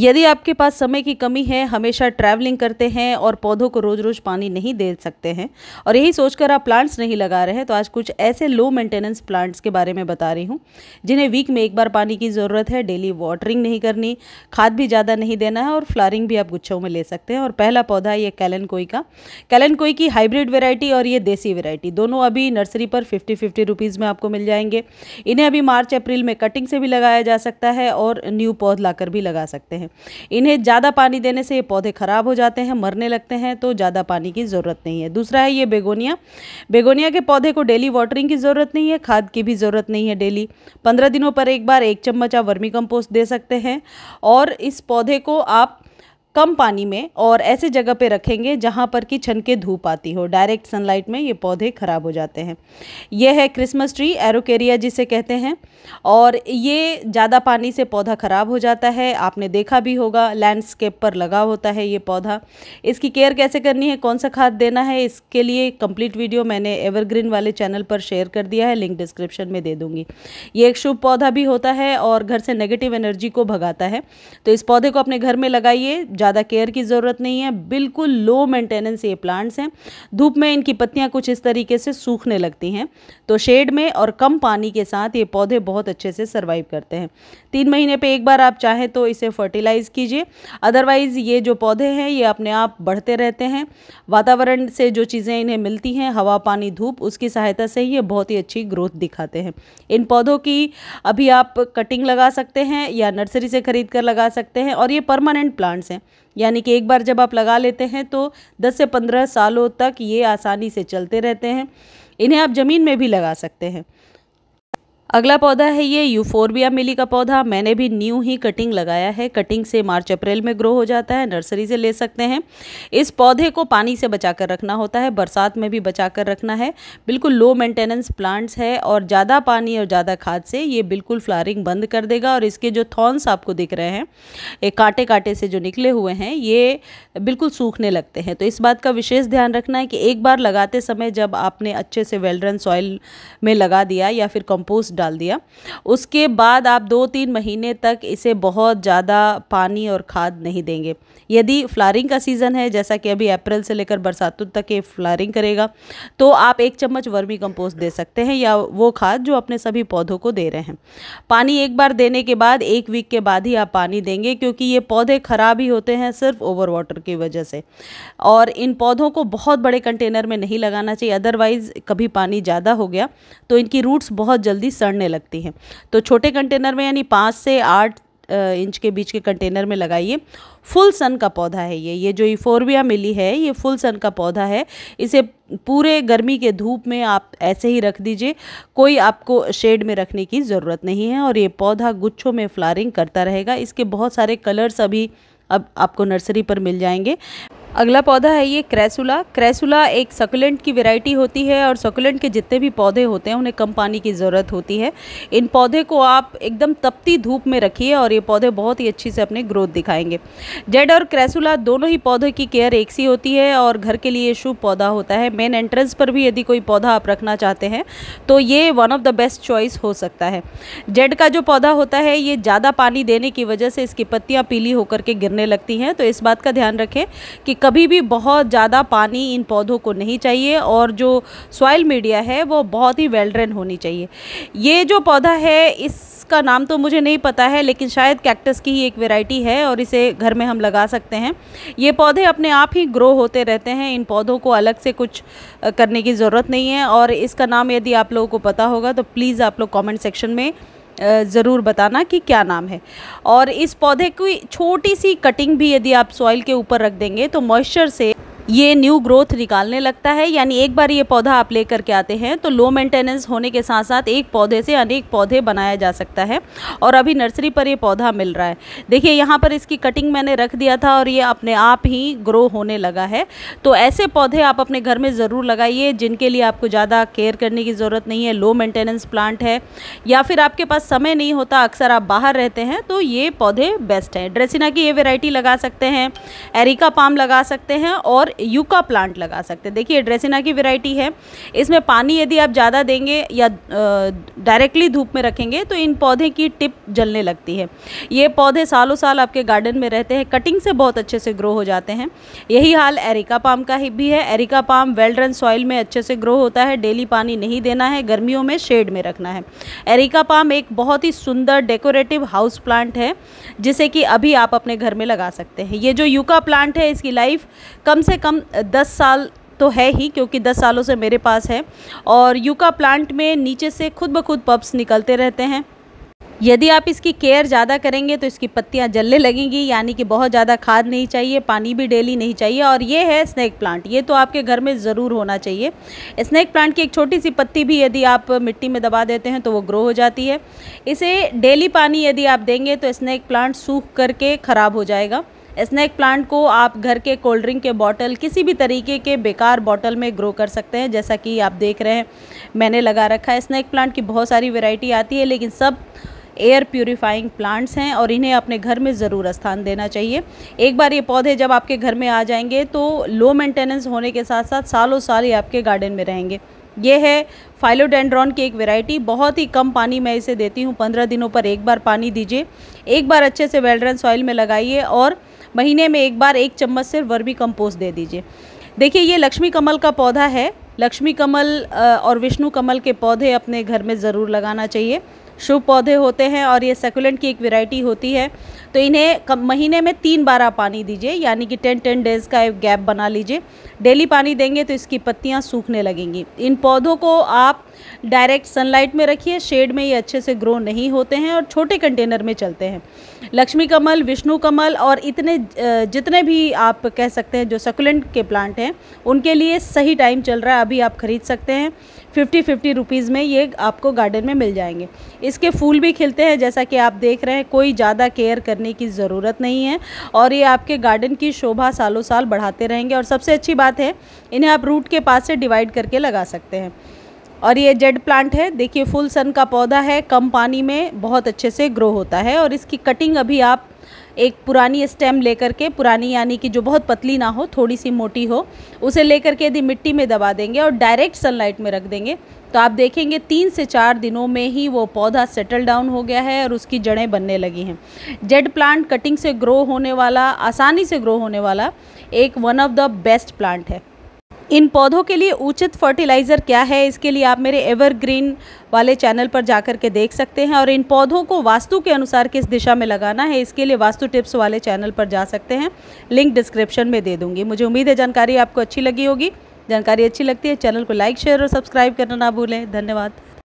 यदि आपके पास समय की कमी है हमेशा ट्रैवलिंग करते हैं और पौधों को रोज़ रोज़ पानी नहीं दे सकते हैं और यही सोचकर आप प्लांट्स नहीं लगा रहे हैं तो आज कुछ ऐसे लो मेंटेनेंस प्लांट्स के बारे में बता रही हूँ जिन्हें वीक में एक बार पानी की ज़रूरत है डेली वाटरिंग नहीं करनी खाद भी ज़्यादा नहीं देना है और फ्लारिंग भी आप गुच्छों में ले सकते हैं और पहला पौधा ये कैलन कोई का कैलन कोई की हाइब्रिड वेराइटी और ये देसी वेराइटी दोनों अभी नर्सरी पर फिफ्टी फिफ्टी रुपीज़ में आपको मिल जाएंगे इन्हें अभी मार्च अप्रैल में कटिंग से भी लगाया जा सकता है और न्यू पौध ला भी लगा सकते हैं हैं इन्हें ज़्यादा पानी देने से ये पौधे ख़राब हो जाते हैं मरने लगते हैं तो ज़्यादा पानी की ज़रूरत नहीं है दूसरा है ये बेगोनिया बेगोनिया के पौधे को डेली वाटरिंग की ज़रूरत नहीं है खाद की भी ज़रूरत नहीं है डेली पंद्रह दिनों पर एक बार एक चम्मच आप वर्मी कंपोस्ट दे सकते हैं और इस पौधे को आप कम पानी में और ऐसे जगह पे रखेंगे जहाँ पर कि छनके धूप आती हो डायरेक्ट सनलाइट में ये पौधे ख़राब हो जाते हैं यह है क्रिसमस ट्री एरोकेरिया जिसे कहते हैं और ये ज़्यादा पानी से पौधा ख़राब हो जाता है आपने देखा भी होगा लैंडस्केप पर लगा होता है ये पौधा इसकी केयर कैसे करनी है कौन सा खाद देना है इसके लिए कंप्लीट वीडियो मैंने एवरग्रीन वाले चैनल पर शेयर कर दिया है लिंक डिस्क्रिप्शन में दे दूँगी ये एक शुभ पौधा भी होता है और घर से नेगेटिव एनर्जी को भगाता है तो इस पौधे को अपने घर में लगाइए ज़्यादा केयर की ज़रूरत नहीं है बिल्कुल लो मेंटेनेंस ये प्लांट्स हैं धूप में इनकी पत्तियाँ कुछ इस तरीके से सूखने लगती हैं तो शेड में और कम पानी के साथ ये पौधे बहुत बहुत अच्छे से सर्वाइव करते हैं तीन महीने पे एक बार आप चाहें तो इसे फर्टिलाइज़ कीजिए अदरवाइज़ ये जो पौधे हैं ये अपने आप बढ़ते रहते हैं वातावरण से जो चीज़ें इन्हें मिलती हैं हवा पानी धूप उसकी सहायता से ही ये बहुत ही अच्छी ग्रोथ दिखाते हैं इन पौधों की अभी आप कटिंग लगा सकते हैं या नर्सरी से ख़रीद कर लगा सकते हैं और ये परमानेंट प्लांट्स हैं यानी कि एक बार जब आप लगा लेते हैं तो 10 से 15 सालों तक ये आसानी से चलते रहते हैं इन्हें आप ज़मीन में भी लगा सकते हैं अगला पौधा है ये यूफोरबिया मिली का पौधा मैंने भी न्यू ही कटिंग लगाया है कटिंग से मार्च अप्रैल में ग्रो हो जाता है नर्सरी से ले सकते हैं इस पौधे को पानी से बचा कर रखना होता है बरसात में भी बचा कर रखना है बिल्कुल लो मेंटेनेंस प्लांट्स है और ज़्यादा पानी और ज़्यादा खाद से ये बिल्कुल फ्लारिंग बंद कर देगा और इसके जो थॉर्न्स आपको दिख रहे हैं एक कांटे कांटे से जो निकले हुए हैं ये बिल्कुल सूखने लगते हैं तो इस बात का विशेष ध्यान रखना है कि एक बार लगाते समय जब आपने अच्छे से वेलड्रन सॉइल में लगा दिया या फिर कंपोस्ट डाल दिया उसके बाद आप दो तीन महीने तक इसे बहुत ज़्यादा पानी और खाद नहीं देंगे यदि फ्लारिंग का सीज़न है जैसा कि अभी अप्रैल से लेकर बरसातों तक ये फ्लारिंग करेगा तो आप एक चम्मच वर्मी कंपोस्ट दे सकते हैं या वो खाद जो अपने सभी पौधों को दे रहे हैं पानी एक बार देने के बाद एक वीक के बाद ही आप पानी देंगे क्योंकि ये पौधे ख़राब ही होते हैं सिर्फ ओवर वाटर की वजह से और इन पौधों को बहुत बड़े कंटेनर में नहीं लगाना चाहिए अदरवाइज़ कभी पानी ज़्यादा हो गया तो इनकी रूट्स बहुत जल्दी सड़ सड़ने लगती है तो छोटे कंटेनर में यानी पाँच से आठ इंच के बीच के कंटेनर में लगाइए फुल सन का पौधा है ये ये जो इफोरविया मिली है ये फुल सन का पौधा है इसे पूरे गर्मी के धूप में आप ऐसे ही रख दीजिए कोई आपको शेड में रखने की ज़रूरत नहीं है और ये पौधा गुच्छों में फ्लारिंग करता रहेगा इसके बहुत सारे कलर्स अभी अब आपको नर्सरी पर मिल जाएंगे अगला पौधा है ये क्रैसुला क्रैसुला एक सकुलेंट की वैरायटी होती है और सकुलेंट के जितने भी पौधे होते हैं उन्हें कम पानी की ज़रूरत होती है इन पौधे को आप एकदम तपती धूप में रखिए और ये पौधे बहुत ही अच्छी से अपने ग्रोथ दिखाएंगे जेड और क्रैसुला दोनों ही पौधे की केयर एक सी होती है और घर के लिए शुभ पौधा होता है मेन एंट्रेंस पर भी यदि कोई पौधा आप रखना चाहते हैं तो ये one of the best choice हो सकता है जेड का जो पौधा होता है ये ज़्यादा पानी देने की वजह से इसकी पत्तियाँ पीली होकर के गिरने लगती हैं तो इस बात का ध्यान रखें कि कभी भी बहुत ज़्यादा पानी इन पौधों को नहीं चाहिए और जो सॉइल मीडिया है वो बहुत ही वेल ड्रेन होनी चाहिए ये जो पौधा है इस इसका नाम तो मुझे नहीं पता है लेकिन शायद कैक्टस की ही एक वेराइटी है और इसे घर में हम लगा सकते हैं ये पौधे अपने आप ही ग्रो होते रहते हैं इन पौधों को अलग से कुछ करने की ज़रूरत नहीं है और इसका नाम यदि आप लोगों को पता होगा तो प्लीज़ आप लोग कमेंट सेक्शन में ज़रूर बताना कि क्या नाम है और इस पौधे की छोटी सी कटिंग भी यदि आप सॉइल के ऊपर रख देंगे तो मॉइस्चर से ये न्यू ग्रोथ निकालने लगता है यानी एक बार ये पौधा आप ले करके आते हैं तो लो मेंटेनेंस होने के साथ साथ एक पौधे से अनेक पौधे बनाया जा सकता है और अभी नर्सरी पर ये पौधा मिल रहा है देखिए यहाँ पर इसकी कटिंग मैंने रख दिया था और ये अपने आप ही ग्रो होने लगा है तो ऐसे पौधे आप अपने घर में ज़रूर लगाइए जिनके लिए आपको ज़्यादा केयर करने की ज़रूरत नहीं है लो मेंटेनेंस प्लांट है या फिर आपके पास समय नहीं होता अक्सर आप बाहर रहते हैं तो ये पौधे बेस्ट हैं ड्रेसिना की ये वेराइटी लगा सकते हैं एरिका पाम लगा सकते हैं और यूका प्लांट लगा सकते हैं देखिए ड्रेसिना की वेराइटी है इसमें पानी यदि आप ज़्यादा देंगे या डायरेक्टली धूप में रखेंगे तो इन पौधे की टिप जलने लगती है ये पौधे सालों साल आपके गार्डन में रहते हैं कटिंग से बहुत अच्छे से ग्रो हो जाते हैं यही हाल एरिका पाम का ही भी है एरिका पाम वेल सॉइल में अच्छे से ग्रो होता है डेली पानी नहीं देना है गर्मियों में शेड में रखना है एरिका पाम एक बहुत ही सुंदर डेकोरेटिव हाउस प्लांट है जिसे कि अभी आप अपने घर में लगा सकते हैं ये जो यूका प्लांट है इसकी लाइफ कम से कम कम दस साल तो है ही क्योंकि 10 सालों से मेरे पास है और यूका प्लांट में नीचे से खुद ब खुद पब्स निकलते रहते हैं यदि आप इसकी केयर ज़्यादा करेंगे तो इसकी पत्तियाँ जलने लगेंगी यानी कि बहुत ज़्यादा खाद नहीं चाहिए पानी भी डेली नहीं चाहिए और ये है स्नैक प्लांट ये तो आपके घर में ज़रूर होना चाहिए स्नैक प्लांट की एक छोटी सी पत्ती भी यदि आप मिट्टी में दबा देते हैं तो वो ग्रो हो जाती है इसे डेली पानी यदि आप देंगे तो स्नैक प्लांट सूख करके ख़राब हो जाएगा स्नैक प्लांट को आप घर के कोल्ड ड्रिंक के बॉटल किसी भी तरीके के बेकार बॉटल में ग्रो कर सकते हैं जैसा कि आप देख रहे हैं मैंने लगा रखा है स्नैक प्लांट की बहुत सारी वेराइटी आती है लेकिन सब एयर प्योरीफाइंग प्लांट्स हैं और इन्हें अपने घर में ज़रूर स्थान देना चाहिए एक बार ये पौधे जब आपके घर में आ जाएंगे तो लो मेंटेनेंस होने के साथ साथ सालों साल ये आपके गार्डन में रहेंगे ये है फाइलोडेंड्रॉन की एक वेराइटी बहुत ही कम पानी मैं इसे देती हूँ पंद्रह दिनों पर एक बार पानी दीजिए एक बार अच्छे से वेल्ड्रन सॉइल में लगाइए और महीने में एक बार एक चम्मच से वर्मी कंपोस्ट दे दीजिए देखिए ये लक्ष्मी कमल का पौधा है लक्ष्मी कमल और विष्णु कमल के पौधे अपने घर में ज़रूर लगाना चाहिए शुभ पौधे होते हैं और ये सेकुलेंट की एक वेराइटी होती है तो इन्हें महीने में तीन बार आप पानी दीजिए यानी कि टेन टेन डेज़ का एक गैप बना लीजिए डेली पानी देंगे तो इसकी पत्तियाँ सूखने लगेंगी इन पौधों को आप डायरेक्ट सनलाइट में रखिए शेड में ये अच्छे से ग्रो नहीं होते हैं और छोटे कंटेनर में चलते हैं लक्ष्मी कमल विष्णु कमल और इतने जितने भी आप कह सकते हैं जो सकुलेंट के प्लांट हैं उनके लिए सही टाइम चल रहा है अभी आप ख़रीद सकते हैं फिफ्टी फिफ्टी रुपीज़ में ये आपको गार्डन में मिल जाएंगे इसके फूल भी खिलते हैं जैसा कि आप देख रहे हैं कोई ज़्यादा केयर करने की ज़रूरत नहीं है और ये आपके गार्डन की शोभा सालों साल बढ़ाते रहेंगे और सबसे अच्छी बात है इन्हें आप रूट के पास से डिवाइड करके लगा सकते हैं और ये जेड प्लांट है देखिए फुल सन का पौधा है कम पानी में बहुत अच्छे से ग्रो होता है और इसकी कटिंग अभी आप एक पुरानी स्टेम लेकर के पुरानी यानी कि जो बहुत पतली ना हो थोड़ी सी मोटी हो उसे लेकर के यदि मिट्टी में दबा देंगे और डायरेक्ट सनलाइट में रख देंगे तो आप देखेंगे तीन से चार दिनों में ही वो पौधा सेटल डाउन हो गया है और उसकी जड़ें बनने लगी हैं जेड प्लांट कटिंग से ग्रो होने वाला आसानी से ग्रो होने वाला एक one of the best plant है इन पौधों के लिए उचित फर्टिलाइज़र क्या है इसके लिए आप मेरे एवरग्रीन वाले चैनल पर जाकर के देख सकते हैं और इन पौधों को वास्तु के अनुसार किस दिशा में लगाना है इसके लिए वास्तु टिप्स वाले चैनल पर जा सकते हैं लिंक डिस्क्रिप्शन में दे दूंगी मुझे उम्मीद है जानकारी आपको अच्छी लगी होगी जानकारी अच्छी लगती है चैनल को लाइक शेयर और सब्सक्राइब करना ना भूलें धन्यवाद